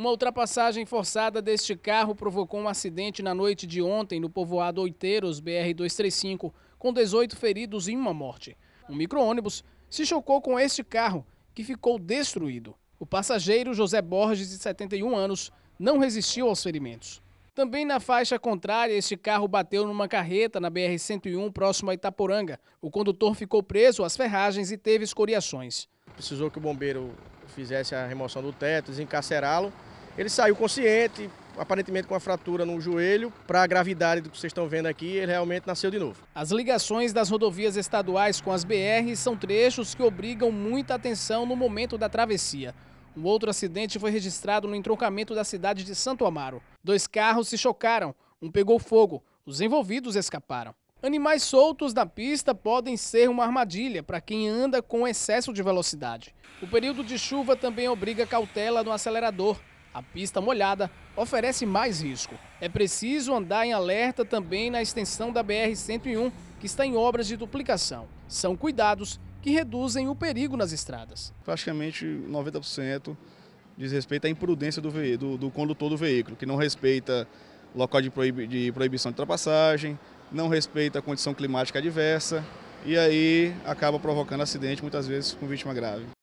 Uma ultrapassagem forçada deste carro provocou um acidente na noite de ontem no povoado Oiteiros, BR-235, com 18 feridos e uma morte. Um micro-ônibus se chocou com este carro, que ficou destruído. O passageiro José Borges, de 71 anos, não resistiu aos ferimentos. Também na faixa contrária, este carro bateu numa carreta na BR-101, próximo a Itaporanga. O condutor ficou preso às ferragens e teve escoriações. Precisou que o bombeiro fizesse a remoção do teto, desencarcerá-lo ele saiu consciente, aparentemente com uma fratura no joelho. Para a gravidade do que vocês estão vendo aqui, ele realmente nasceu de novo. As ligações das rodovias estaduais com as BR são trechos que obrigam muita atenção no momento da travessia. Um outro acidente foi registrado no entroncamento da cidade de Santo Amaro. Dois carros se chocaram, um pegou fogo, os envolvidos escaparam. Animais soltos na pista podem ser uma armadilha para quem anda com excesso de velocidade. O período de chuva também obriga cautela no acelerador. A pista molhada oferece mais risco. É preciso andar em alerta também na extensão da BR-101, que está em obras de duplicação. São cuidados que reduzem o perigo nas estradas. Praticamente 90% diz respeito à imprudência do, do, do, condutor do veículo, que não respeita local de, proib, de proibição de ultrapassagem, não respeita a condição climática adversa e aí acaba provocando acidente, muitas vezes com vítima grave.